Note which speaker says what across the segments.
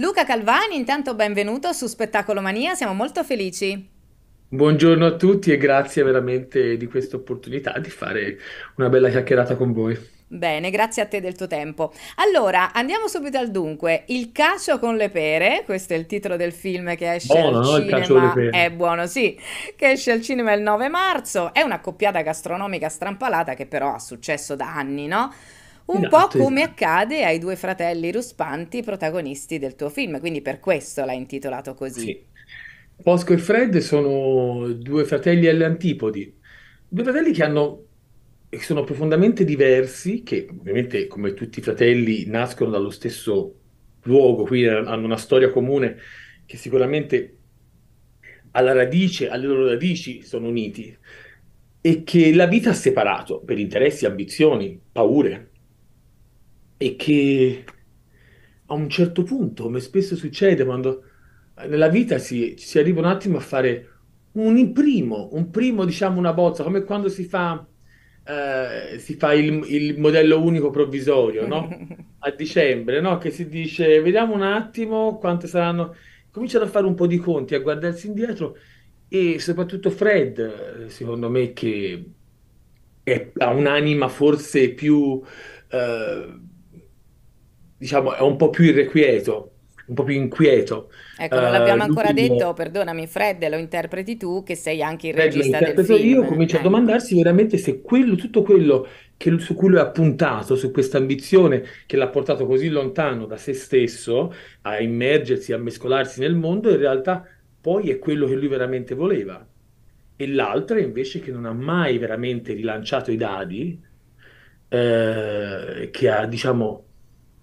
Speaker 1: Luca Calvani, intanto benvenuto su Spettacolo Mania, siamo molto felici.
Speaker 2: Buongiorno a tutti e grazie veramente di questa opportunità di fare una bella chiacchierata con voi.
Speaker 1: Bene, grazie a te del tuo tempo. Allora, andiamo subito al dunque. Il cacio con le pere, questo è il titolo del film che esce buono, al no? cinema. Il cacio con le pere. È buono, sì, che esce al cinema il 9 marzo. È una coppiata gastronomica strampalata che però ha successo da anni, no? Un esatto, po' esatto. come accade ai due fratelli ruspanti protagonisti del tuo film, quindi per questo l'hai intitolato così. Sì.
Speaker 2: Bosco e Fred sono due fratelli alle antipodi, due fratelli che hanno, sono profondamente diversi, che ovviamente come tutti i fratelli nascono dallo stesso luogo, quindi hanno una storia comune che sicuramente alla radice, alle loro radici sono uniti e che la vita ha separato per interessi, ambizioni, paure, e che a un certo punto, come spesso succede quando eh, nella vita si, si arriva un attimo a fare un primo, un primo diciamo una bozza, come quando si fa, eh, si fa il, il, modello unico provvisorio, no? A dicembre, no? Che si dice, vediamo un attimo quante saranno... Cominciano a fare un po' di conti, a guardarsi indietro e soprattutto Fred, eh, secondo me, che è, ha un'anima forse più... Eh, diciamo, è un po' più irrequieto, un po' più inquieto. Ecco, non eh, l'abbiamo uh, ancora detto,
Speaker 1: perdonami Fred, lo interpreti tu che sei anche il Fred regista del film. Io comincio
Speaker 2: eh. a domandarsi veramente se quello, tutto quello che, su cui lui ha puntato, su questa ambizione che l'ha portato così lontano da se stesso, a immergersi, a mescolarsi nel mondo, in realtà poi è quello che lui veramente voleva. E l'altra invece che non ha mai veramente rilanciato i dadi, eh, che ha, diciamo,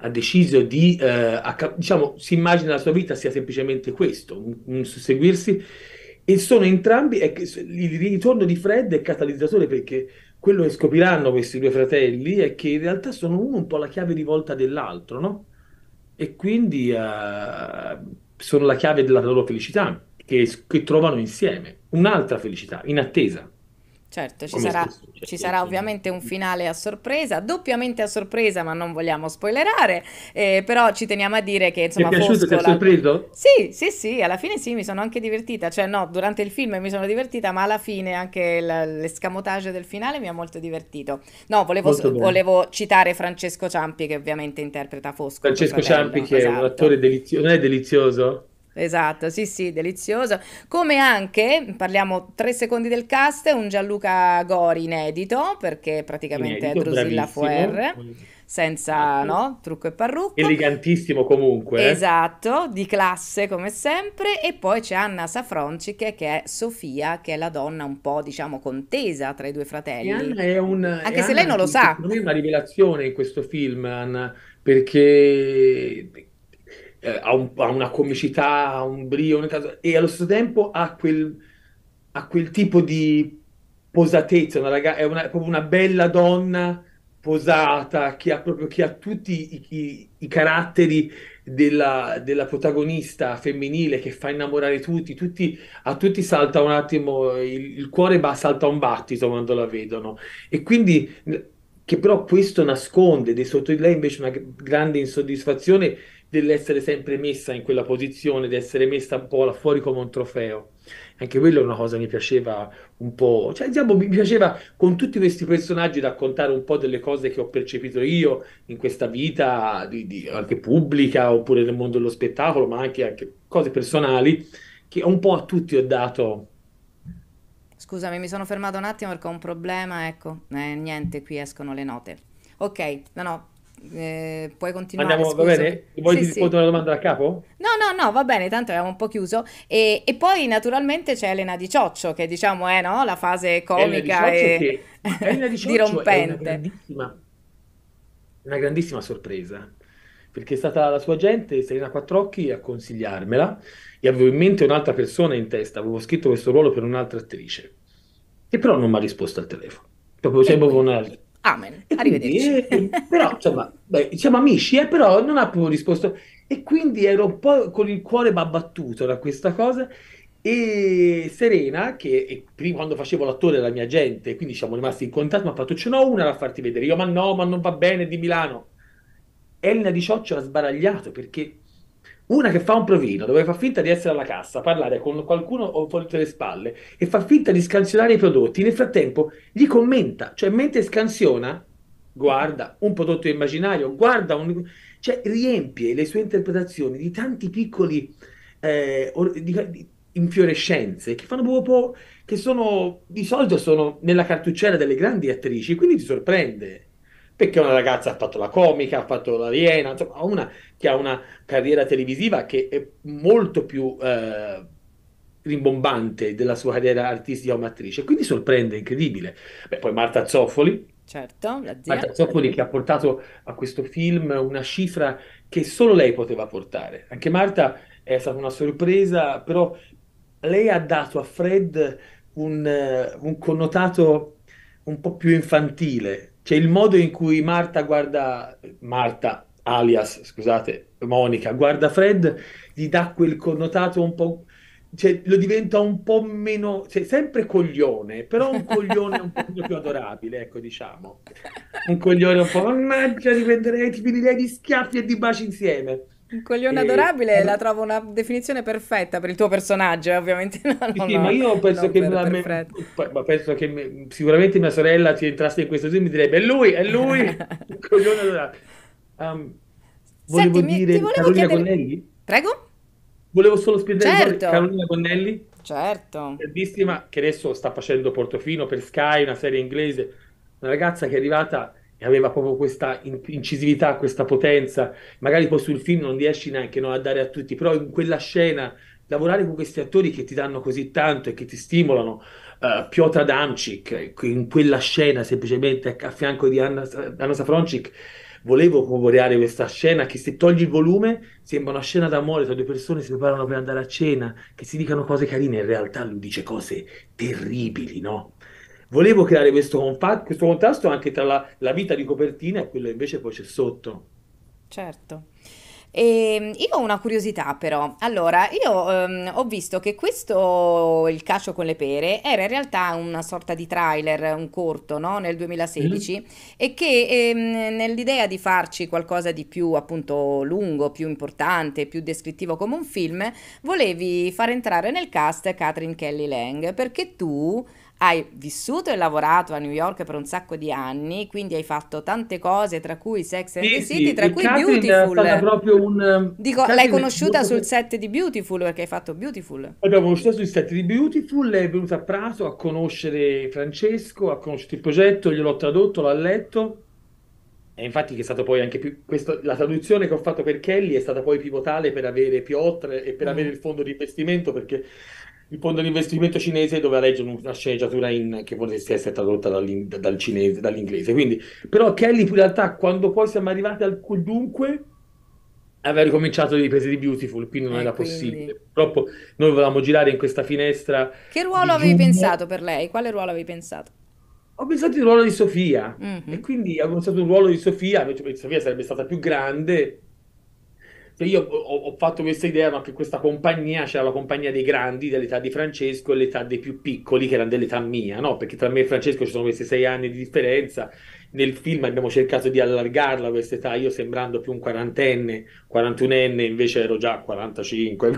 Speaker 2: ha deciso di, eh, a, diciamo, si immagina la sua vita sia semplicemente questo, un, un susseguirsi, e sono entrambi, è, il ritorno di Fred è catalizzatore perché quello che scopriranno questi due fratelli è che in realtà sono uno un po' la chiave di volta dell'altro, no? E quindi eh, sono la chiave della loro felicità, che, che trovano insieme, un'altra felicità, in attesa.
Speaker 1: Certo, ci sarà, ci sarà, ovviamente un finale a sorpresa, doppiamente a sorpresa, ma non vogliamo spoilerare, eh, però ci teniamo a dire che insomma... Ti è piaciuto, Foscola... ti ha sorpreso? Sì, sì, sì, alla fine sì, mi sono anche divertita, cioè no, durante il film mi sono divertita, ma alla fine anche l- l'escamotage del finale mi ha molto divertito. No, volevo, molto volevo citare Francesco Ciampi che ovviamente interpreta Fosco.
Speaker 2: Francesco Ciampi che esatto. è un esatto. attore delizioso, non è delizioso?
Speaker 1: Esatto, sì, sì, delizioso. Come anche, parliamo tre secondi del cast, un Gianluca Gori inedito, perché praticamente inedito, è Drusilla Fuer, senza esatto. no, trucco e parrucco.
Speaker 2: Elegantissimo comunque. Eh.
Speaker 1: Esatto, di classe come sempre. E poi c'è Anna Safronciche, che è Sofia, che è la donna un po', diciamo, contesa tra i due fratelli. E Anna
Speaker 2: è un... Anche se Anna, lei non lo sa. Per me è una rivelazione in questo film, Anna, perché eh, ha, un, ha, una comicità, ha un brio, caso, e allo stesso tempo ha quel, ha quel tipo di posatezza, una raga- è, una, è proprio una bella donna posata, che ha, proprio, che ha tutti i, i, i caratteri della, della, protagonista femminile che fa innamorare tutti, tutti a tutti salta un attimo, il, il cuore va, salta un battito quando la vedono. E quindi, che però questo nasconde dei sotto di lei invece una grande insoddisfazione dell'essere sempre messa in quella posizione, di essere messa un po' là fuori come un trofeo. Anche quello è una cosa che mi piaceva un po', cioè diciamo, mi piaceva con tutti questi personaggi raccontare un po' delle cose che ho percepito io in questa vita, di, di, anche pubblica oppure nel mondo dello spettacolo, ma anche, anche cose personali che un po' a tutti ho dato.
Speaker 1: Scusami, mi sono fermato un attimo perché ho un problema, ecco, eh, niente, qui escono le note. Ok, no, no, eh, puoi continuare. Andiamo, scusa. va bene? Vuoi sì, sì. rispondere
Speaker 2: una domanda da capo?
Speaker 1: No, no, no, va bene, tanto abbiamo un po' chiuso. E, e poi naturalmente c'è Elena Di Cioccio, che diciamo è eh, no? la fase comica e che... dirompente. È una
Speaker 2: grandissima, una grandissima sorpresa perché è stata la sua gente, Serena Quattrocchi, a consigliarmela e avevo in mente un'altra persona in testa, avevo scritto questo ruolo per un'altra attrice, e però non mi ha risposto al telefono, proprio sempre con una Amen. E Arrivederci. Quindi, eh, però, insomma, beh, siamo amici, eh, però non abbiamo risposto. E quindi ero un po' con il cuore abbattuto da questa cosa. E Serena, che prima, quando facevo l'attore era la mia gente, quindi siamo rimasti in contatto, mi ha fatto ce n'ho una da farti vedere. Io, ma no, ma non va bene di Milano. Elena Di Cioccio ha sbaragliato perché una che fa un provino dove fa finta di essere alla cassa, parlare con qualcuno o volto le spalle e fa finta di scansionare i prodotti, nel frattempo gli commenta, cioè mentre scansiona, guarda un prodotto immaginario, guarda un... cioè riempie le sue interpretazioni di tanti piccoli eh, di, di infiorescenze che fanno proprio, che sono, di solito sono nella cartucciera delle grandi attrici, quindi ti sorprende perché una ragazza ha fatto la comica, ha fatto l'aliena, insomma, una che ha una carriera televisiva che è molto più eh, rimbombante della sua carriera artistica o attrice, quindi sorprende, incredibile. Beh, poi Marta Zoffoli, Certo, la zia. Marta Zoffoli che ha portato a questo film una cifra che solo lei poteva portare. Anche Marta è stata una sorpresa, però lei ha dato a Fred un, eh, un connotato un po' più infantile, cioè il modo in cui Marta guarda Marta alias, scusate, Monica guarda Fred, gli dà quel connotato un po' cioè, lo diventa un po' meno, cioè, sempre coglione, però un coglione un po' più adorabile, ecco, diciamo. Un coglione un po', mannaggia, diventerei, ti finirei di schiaffi e di baci insieme. Un coglione e, adorabile,
Speaker 1: ad... Eh, la trovo una definizione perfetta per il tuo personaggio, eh,
Speaker 2: ovviamente. No, no, sì, no, ma io penso che, per, me, per ma penso che me, sicuramente mia sorella ci entrasse in questo film mi direbbe: è lui, è lui, un coglione adorabile. Um, volevo Senti, dire mi, volevo Carolina chiedere...
Speaker 1: Connelli? Prego?
Speaker 2: Volevo solo spiegare certo. Carolina Connelli. Certo. Bellissima, che adesso sta facendo Portofino per Sky, una serie inglese. Una ragazza che è arrivata e aveva proprio questa incisività, questa potenza. Magari poi sul film non riesci neanche no, a dare a tutti, però in quella scena lavorare con questi attori che ti danno così tanto e che ti stimolano. Uh, Piotr Adamczyk in quella scena semplicemente a fianco di Anna, Anna Safroncic volevo coreare questa scena che se togli il volume sembra una scena d'amore tra due persone che si preparano per andare a cena, che si dicono cose carine, in realtà lui dice cose terribili, no? Volevo creare questo, compa- questo contrasto anche tra la, la vita di copertina e quello invece poi c'è sotto.
Speaker 1: Certo. E ehm, io ho una curiosità però, allora io ehm, ho visto che questo, il Cascio con le pere, era in realtà una sorta di trailer, un corto no? nel 2016 mm. e che ehm, nell'idea di farci qualcosa di più appunto lungo, più importante, più descrittivo come un film, volevi far entrare nel cast Catherine Kelly Lang perché tu hai vissuto e lavorato a New York per un sacco di anni, quindi hai fatto tante cose, tra cui Sex and sì, the City, sì. tra cui Catherine Beautiful.
Speaker 2: Un... Eh, Dico, Catherine l'hai conosciuta molto... sul
Speaker 1: set di Beautiful perché hai fatto Beautiful.
Speaker 2: L'abbiamo conosciuta sul set di Beautiful, è venuta a Prato a conoscere Francesco, ha conosciuto il progetto, gliel'ho tradotto, l'ha letto. E infatti che è stato poi anche più... Questo, la traduzione che ho fatto per Kelly è stata poi pivotale per avere Piotr e per mm. avere il fondo di investimento perché il fondo di investimento cinese doveva leggere una sceneggiatura in, che potesse essere tradotta dal cinese, dall'inglese. Quindi, però Kelly in realtà quando poi siamo arrivati al cul dunque aveva ricominciato le riprese di Beautiful, quindi non eh, era quindi. possibile. Purtroppo noi volevamo girare in questa finestra.
Speaker 1: Che ruolo avevi giugno. pensato per lei? Quale ruolo avevi pensato?
Speaker 2: Ho pensato il ruolo di Sofia mm-hmm. e quindi ho pensato un ruolo di Sofia, invece Sofia sarebbe stata più grande cioè, io ho, ho, fatto questa idea, ma che questa compagnia c'era cioè la compagnia dei grandi dell'età di Francesco e l'età dei più piccoli, che erano dell'età mia, no? Perché tra me e Francesco ci sono questi sei anni di differenza. Nel film abbiamo cercato di allargarla questa età, io sembrando più un quarantenne, quarantunenne, invece ero già 45,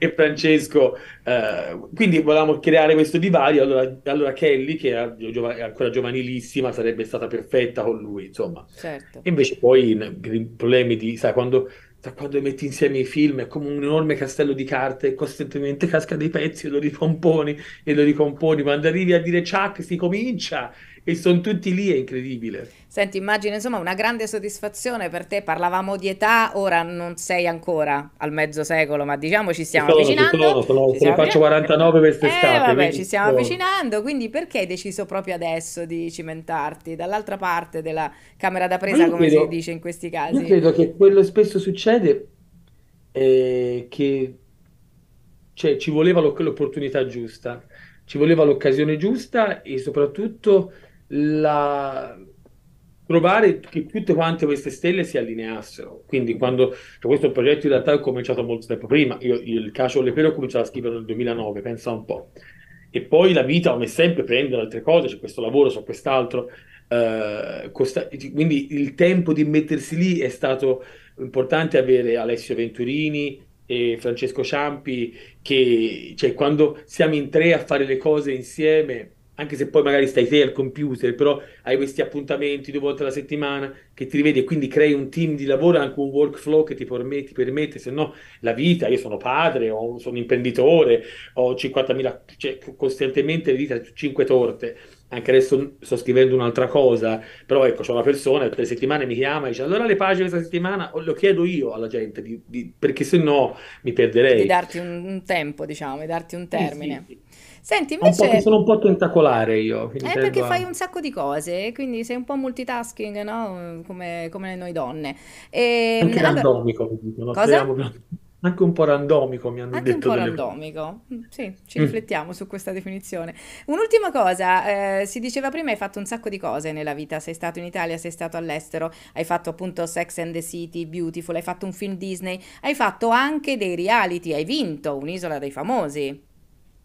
Speaker 2: e, Francesco. Eh, quindi volevamo creare questo divario. Allora, allora Kelly, che era giova, ancora giovanilissima, sarebbe stata perfetta con lui, insomma. Certo. E invece poi in, in problemi di, sai, quando da quando metti insieme i film è come un enorme castello di carte e costantemente casca dei pezzi e lo ricomponi e lo ricomponi quando arrivi a dire ciak si comincia e sono tutti lì, è incredibile.
Speaker 1: Senti, immagino insomma una grande soddisfazione per te, parlavamo di età, ora non sei ancora al mezzo secolo, ma diciamo ci stiamo sono, avvicinando. Sono,
Speaker 2: sono, sono, ci faccio 49 quest'estate. Eh, vabbè, quindi... ci stiamo avvicinando,
Speaker 1: quindi perché hai deciso proprio adesso di cimentarti dall'altra parte della camera da presa, come credo, si dice in questi casi? Io credo
Speaker 2: che quello spesso succede eh, che cioè, ci voleva l'opportunità giusta, ci voleva l'occasione giusta e soprattutto la... provare che tutte quante queste stelle si allineassero. Quindi quando cioè questo progetto in realtà è cominciato molto tempo prima, io, io il caso Lepero ho cominciato a scrivere nel 2009, pensa un po'. E poi la vita, come sempre, prende altre cose, c'è questo lavoro, c'è quest'altro. Uh, eh, costa- quindi il tempo di mettersi lì è stato importante avere Alessio Venturini e Francesco Ciampi che cioè, quando siamo in tre a fare le cose insieme anche se poi magari stai te al computer, però hai questi appuntamenti due volte alla settimana che ti rivedi e quindi crei un team di lavoro, anche un workflow che ti permette, ti permette se no la vita, io sono padre, o sono imprenditore, ho 50.000, cioè costantemente le dita 5 torte anche adesso sto scrivendo un'altra cosa, però ecco, c'è una persona che tre settimane mi chiama e dice allora le pagine questa settimana lo chiedo io alla gente, di, di, perché se no mi perderei. Di darti
Speaker 1: un, un tempo, diciamo, di darti un termine. Sì, sì. Senti, invece... sono
Speaker 2: un po' tentacolare io. È eh, perché a... fai un
Speaker 1: sacco di cose, quindi sei un po' multitasking, no? Come, come noi donne. E, ehm, Anche allora... randomico,
Speaker 2: dicono. Cosa? Speriamo anche un po' randomico, mi hanno Anche detto. Anche un po'
Speaker 1: delle... randomico, mm, sì, ci mm. riflettiamo su questa definizione. Un'ultima cosa, eh, si diceva prima hai fatto un sacco di cose nella vita, sei stato in Italia, sei stato all'estero, hai fatto appunto Sex and the City, Beautiful, hai fatto un film Disney, hai fatto anche dei reality, hai vinto Un'isola dei famosi.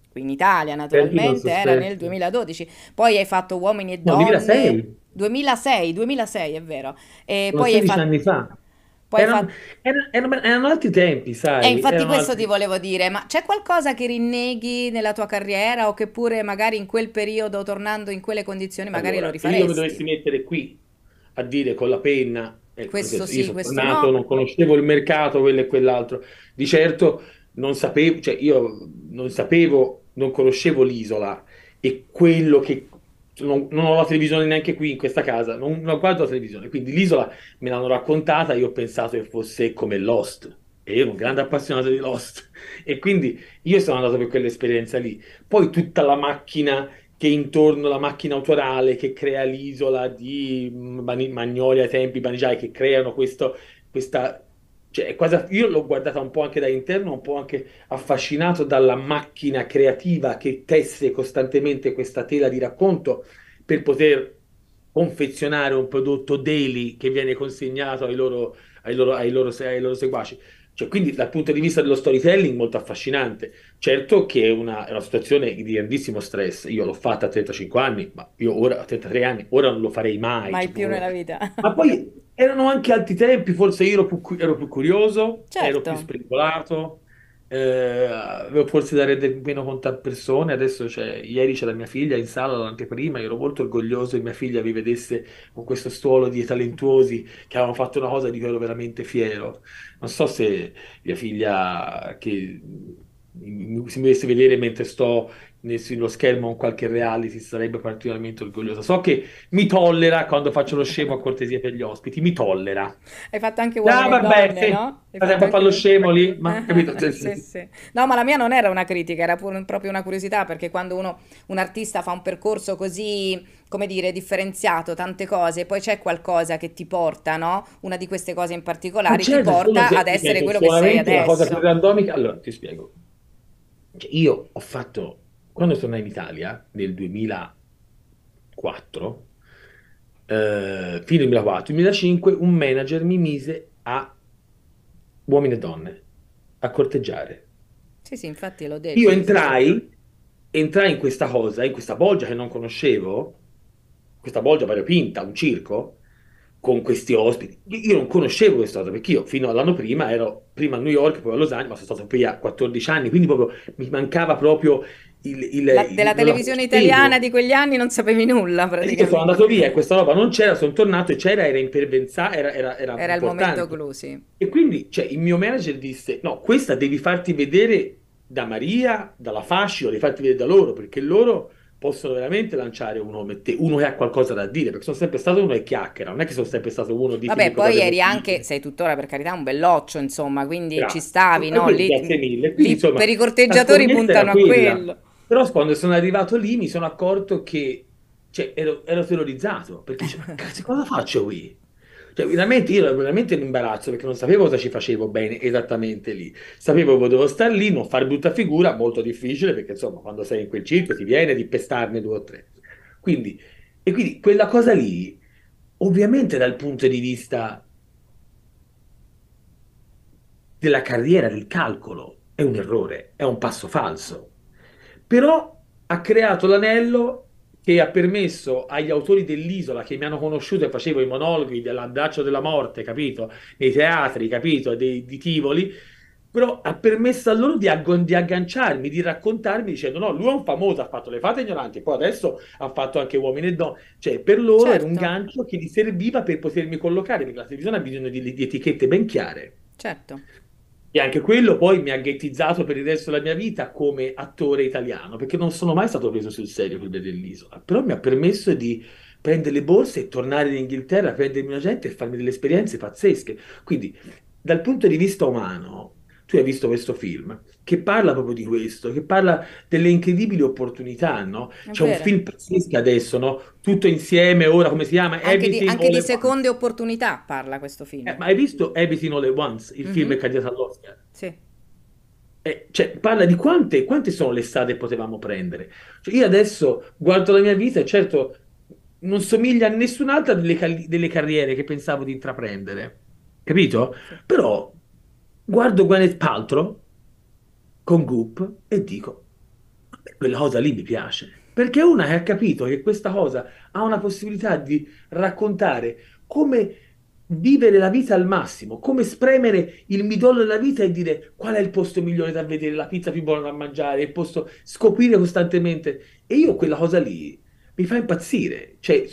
Speaker 1: Qui in Italia naturalmente, era nel 2012, poi hai fatto Uomini e Donne. No, 2006. 2006, 2006 è vero. E Sono poi 16 hai fatto... anni fa. Poi Erano, fa...
Speaker 2: era, erano, erano altri tempi, sai. E eh, infatti erano questo altri- ti
Speaker 1: volevo dire, ma c'è qualcosa che rinneghi nella tua carriera o che pure magari in quel periodo, tornando in quelle condizioni, magari Allora, lo se io mi rifaresti?
Speaker 2: mettere qui a dire con la penna, ecco, Questo io sì, sono questo tornato, no. non conoscevo il mercato, quello e quell'altro. Di certo non sapevo, cioè io non sapevo, non conoscevo l'isola e quello che non, non, ho la televisione neanche qui in questa casa, non, non, guardo la televisione, quindi l'isola me l'hanno raccontata, io ho pensato che fosse come Lost, e io ero un grande appassionato di Lost, e quindi io sono andato per quell'esperienza lì. Poi tutta la macchina che intorno, la macchina autorale che crea l'isola di Magnolia, Tempi, Banigiai, che creano questo, questa cioè, quasi, io l'ho guardata un po' anche dall'interno, un po' anche affascinato dalla macchina creativa che tesse costantemente questa tela di racconto per poter confezionare un prodotto daily che viene consegnato ai loro, ai loro, ai loro, ai loro seguaci. Cioè, quindi dal punto di vista dello storytelling molto affascinante. Certo che è una, è una, situazione di grandissimo stress. Io l'ho fatta a 35 anni, ma io ora a 33 anni, ora non lo farei mai. Mai cioè, più nella vita. Ma poi erano anche altri tempi, forse io ero più, ero più curioso, certo. ero più certo. speculato, eh, avevo forse da rendere meno conto a persone. Adesso cioè, ieri c'era mia figlia in sala, l'anteprima, io ero molto orgoglioso che mia figlia mi vedesse con questo stuolo di talentuosi che avevano fatto una cosa di cui ero veramente fiero. Non so se mia figlia che mm, se mi dovesse vedere mentre sto sullo schermo un qualche reality sarebbe particolarmente orgogliosa. So che mi tollera quando faccio lo scemo a cortesia per gli ospiti, mi tollera.
Speaker 1: Hai fatto anche uomini no, vabbè, donne, sì. no? Hai sempre fatto lo
Speaker 2: scemo lì? Ma, capito? Sì, sì. Sì.
Speaker 1: No, ma la mia non era una critica, era pure proprio una curiosità, perché quando uno, un artista fa un percorso così come dire, differenziato tante cose, poi c'è qualcosa che ti porta, no? Una di queste cose in particolare certo, ti porta ad essere quello che sei adesso. La cosa più randomica,
Speaker 2: allora ti spiego. Cioè, io ho fatto quando tornai in Italia nel 2004, eh, fino al 2004-2005, un manager mi mise a uomini e donne a corteggiare.
Speaker 1: Sì, sì, infatti l'ho detto. Io entrai,
Speaker 2: entrai in questa cosa, in questa bolgia che non conoscevo, questa bolgia variopinta, un circo, con questi ospiti. Io non conoscevo questa cosa perché io fino all'anno prima ero prima a New York, poi a Los Angeles, ma sono stato qui a 14 anni, quindi proprio mi mancava proprio il, il, La, della il, televisione italiana
Speaker 1: di quegli anni non sapevi nulla praticamente. Io sono
Speaker 2: andato via e questa roba non c'era, sono tornato e c'era, era impervenza, era, era, era, era il momento clou, sì. E quindi cioè, il mio manager disse, no, questa devi farti vedere da Maria, dalla Fascio, devi farti vedere da loro, perché loro possono veramente lanciare uno, mette, uno che ha qualcosa da dire, perché sono sempre stato uno che chiacchiera, non è che sono sempre stato uno di... Vabbè, poi eri anche,
Speaker 1: sei tuttora per carità
Speaker 2: un belloccio,
Speaker 1: insomma, quindi Grazie. ci stavi, no? Lì, mille.
Speaker 2: Quindi, lì, insomma, per i corteggiatori puntano a quello. Però quando sono arrivato lì mi sono accorto che cioè, ero, ero terrorizzato, perché dicevo, cazzo, cosa faccio qui? Cioè, veramente io ero veramente in imbarazzo perché non sapevo cosa ci facevo bene esattamente lì. Sapevo che potevo star lì, non far brutta figura, molto difficile perché insomma quando sei in quel circo ti viene di pestarne due o tre. Quindi, e quindi quella cosa lì, ovviamente dal punto di vista della carriera, del calcolo, è un errore, è un passo falso però ha creato l'anello che ha permesso agli autori dell'isola che mi hanno conosciuto e facevo i monologhi dell'abbraccio della morte, capito? Nei teatri, capito? Dei, di Tivoli, però ha permesso a loro di, agg- di, agganciarmi, di raccontarmi dicendo no, lui è un famoso, ha fatto le fate ignoranti, poi adesso ha fatto anche uomini e donne, cioè per loro certo. era un certo. gancio che gli serviva per potermi collocare, perché la televisione ha bisogno di, di etichette ben chiare. Certo. E anche quello poi mi ha ghettizzato per il resto della mia vita come attore italiano, perché non sono mai stato preso sul serio con dell'isola, però mi ha permesso di prendere le borse e tornare in Inghilterra, prendermi una gente e farmi delle esperienze pazzesche. Quindi, dal punto di vista umano, tu hai visto questo film che parla proprio di questo, che parla delle incredibili opportunità, no? È C'è vero. un film pazzesco adesso, no? Tutto insieme, ora come si chiama? Anche di, anche di
Speaker 1: seconde once. opportunità parla questo film. Eh,
Speaker 2: ma hai visto Everything All at Once, il mm-hmm. film mhm. che è candidato all'Oscar? Sì. Eh, cioè, parla di quante, quante, sono le strade che potevamo prendere. Cioè, io adesso guardo la mia vita e certo non somiglia a nessun'altra delle, delle carriere che pensavo di intraprendere, capito? Però guardo Gwyneth Paltrow con Goop e dico quella cosa lì mi piace perché una che ha capito che questa cosa ha una possibilità di raccontare come vivere la vita al massimo, come spremere il midollo della vita e dire qual è il posto migliore da vedere, la pizza più buona da mangiare, il posto scoprire costantemente. E io quella cosa lì mi fa impazzire, cioè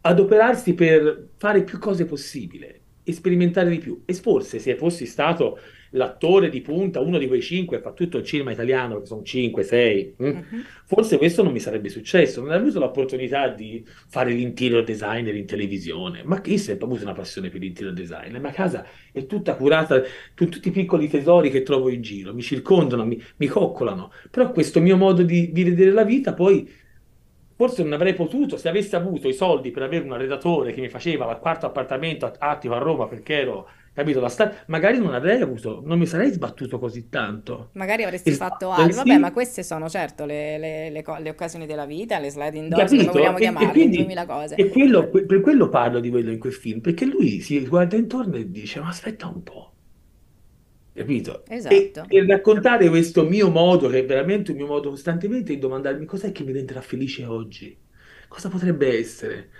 Speaker 2: adoperarsi per fare più cose possibile e sperimentare di più. E forse se fossi stato l'attore di punta, uno di quei cinque, fa tutto il cinema italiano, che sono cinque, sei, uh-huh. forse questo non mi sarebbe successo. Non avrei avuto l'opportunità di fare l'interior designer in televisione, ma io ho sempre avuto una passione per l'interior design. La mia casa è tutta curata con tutti i piccoli tesori che trovo in giro, mi circondano, mi, mi coccolano. Però questo mio modo di, di vedere la vita poi Forse non avrei potuto, se avessi avuto i soldi per avere un arredatore che mi faceva il quarto appartamento attivo a Roma perché ero, capito, la star, magari non avrei avuto, non mi sarei sbattuto così tanto. Magari avresti fatto eh, altro, sì. vabbè, ma
Speaker 1: queste sono certo le, le, le, le occasioni della vita, le sliding doors, capito? come vogliamo chiamarle, e quindi, 2000 cose. E
Speaker 2: quello, per quello parlo di quello in quel film, perché lui si guarda intorno e dice, ma aspetta un po', capito? Esatto. E, e, raccontare questo mio modo, che è veramente un mio modo costantemente, di domandarmi cos'è che mi renderà felice oggi, cosa potrebbe essere.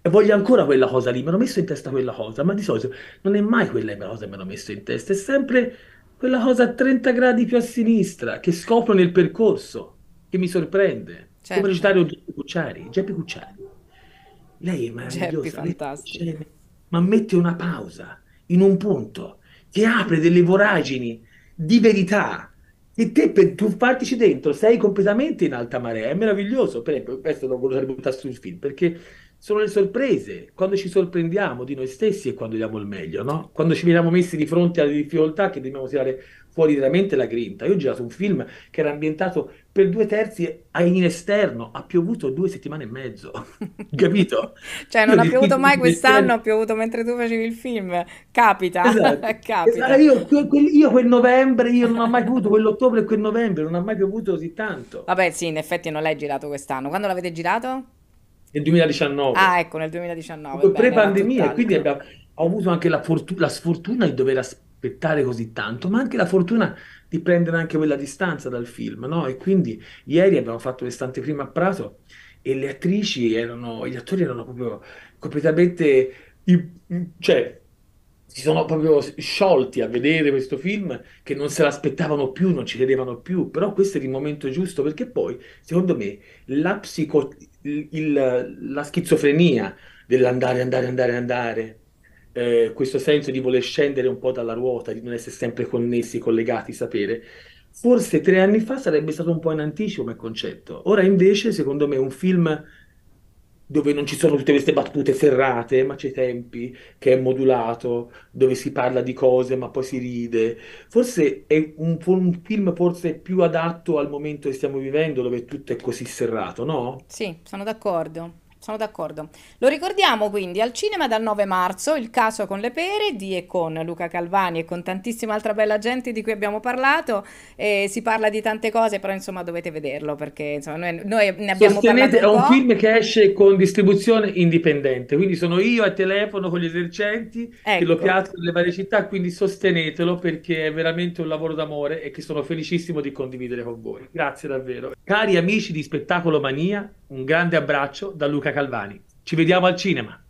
Speaker 2: E voglio ancora quella cosa lì, mi hanno messo in testa quella cosa, ma di solito non è mai quella cosa che mi hanno messo in testa, è sempre quella cosa a 30 gradi più a sinistra che scopro nel percorso, che mi sorprende. Certo. Come recitare Geppi Cucciari, Geppi Cucciari. Lei è meravigliosa, Geppi, fantastico. ma mette una pausa in un punto che apre delle voragini di verità e te per tuffartici dentro sei completamente in alta marea, è meraviglioso. Per esempio, questo lo volevo buttare sul film perché sono le sorprese, quando ci sorprendiamo di noi stessi e quando diamo il meglio, no? Quando ci veniamo messi di fronte alle difficoltà che dobbiamo tirare fuori veramente la grinta. Io ho girato un film che era ambientato per due terzi in esterno, ha piovuto due settimane e mezzo, capito? cioè non io ha piovuto mai quest'anno, ha
Speaker 1: piovuto mentre tu facevi il film, capita. Esatto. capita. Esatto. Io,
Speaker 2: quel, io, quel, novembre, io non ho mai piovuto, quell'ottobre e quel novembre non ha mai piovuto così tanto.
Speaker 1: Vabbè sì, in effetti non l'hai girato quest'anno, quando l'avete girato?
Speaker 2: Nel 2019. Ah,
Speaker 1: ecco, nel 2019. Pre-pandemia, quindi
Speaker 2: abbiamo, ho avuto anche la, fortuna, la sfortuna di dover aspettare così tanto, ma anche la fortuna di prendere anche quella distanza dal film, no? E quindi ieri abbiamo fatto l'estante prima a Prato e le attrici erano, gli attori erano proprio completamente, cioè, si sono proprio sciolti a vedere questo film che non se l'aspettavano più, non ci credevano più, però questo è il momento giusto perché poi, secondo me, la psico il, il, la schizofrenia dell'andare, andare, andare, andare, eh, questo senso di voler scendere un po' dalla ruota, di non essere sempre connessi, collegati, sapere, forse tre anni fa sarebbe stato un po' in anticipo come concetto. Ora invece, secondo me, un film dove non ci sono tutte queste battute serrate, ma c'è tempi, che è modulato, dove si parla di cose ma poi si ride. Forse è un, un film forse più adatto al momento che stiamo vivendo, dove tutto è così serrato, no?
Speaker 1: Sì, sono d'accordo. Sono d'accordo. Lo ricordiamo quindi al cinema dal 9 marzo, il caso con le pere di e con Luca Calvani e con tantissima altra bella gente di cui abbiamo parlato. Eh, si parla di tante cose, però insomma dovete vederlo perché insomma, noi, noi, ne abbiamo parlato. Un è un film
Speaker 2: che esce con distribuzione indipendente, quindi sono io a telefono con gli esercenti ecco. che lo ecco. piazzano nelle varie città, quindi sostenetelo perché è veramente un lavoro d'amore e che sono felicissimo di condividere con voi. Grazie davvero. Cari amici di Spettacolo Mania, un grande abbraccio da Luca Calvani. Ci vediamo al cinema.